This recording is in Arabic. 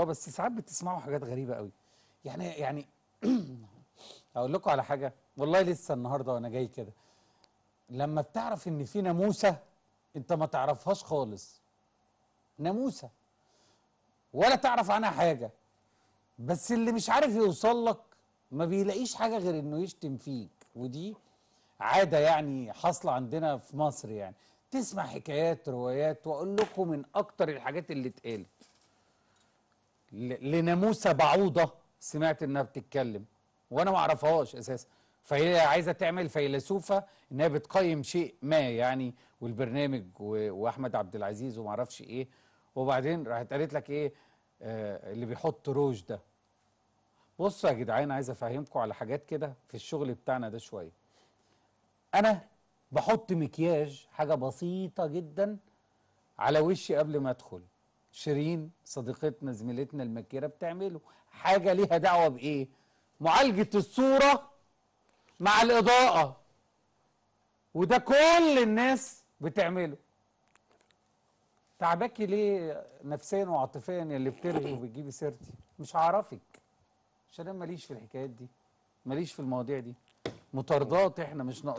اه بس ساعات بتسمعوا حاجات غريبه قوي يعني يعني اقول لكم على حاجه والله لسه النهارده وانا جاي كده لما بتعرف ان في ناموسه انت ما تعرفهاش خالص ناموسه ولا تعرف عنها حاجه بس اللي مش عارف يوصل لك ما بيلاقيش حاجه غير انه يشتم فيك ودي عاده يعني حاصله عندنا في مصر يعني تسمع حكايات روايات واقول لكم من اكتر الحاجات اللي اتقالت لناموسه بعوضه سمعت انها بتتكلم وانا ما اعرفهاش اساسا فهي عايزه تعمل فيلسوفه انها بتقيم شيء ما يعني والبرنامج واحمد عبد العزيز وما اعرفش ايه وبعدين راحت قالت لك ايه آه اللي بيحط روج ده بصوا يا جدعان عايز افهمكم على حاجات كده في الشغل بتاعنا ده شويه انا بحط مكياج حاجه بسيطه جدا على وشي قبل ما ادخل شيرين صديقتنا زميلتنا المكيره بتعمله حاجه ليها دعوه بايه معالجه الصوره مع الاضاءه وده كل الناس بتعمله تعباكي ليه نفسيا وعاطفيا اللي بترجي وبتجيبي سيرتي مش هعرفك عشان انا ماليش في الحكايات دي ماليش في المواضيع دي مطاردات احنا مش ناقصين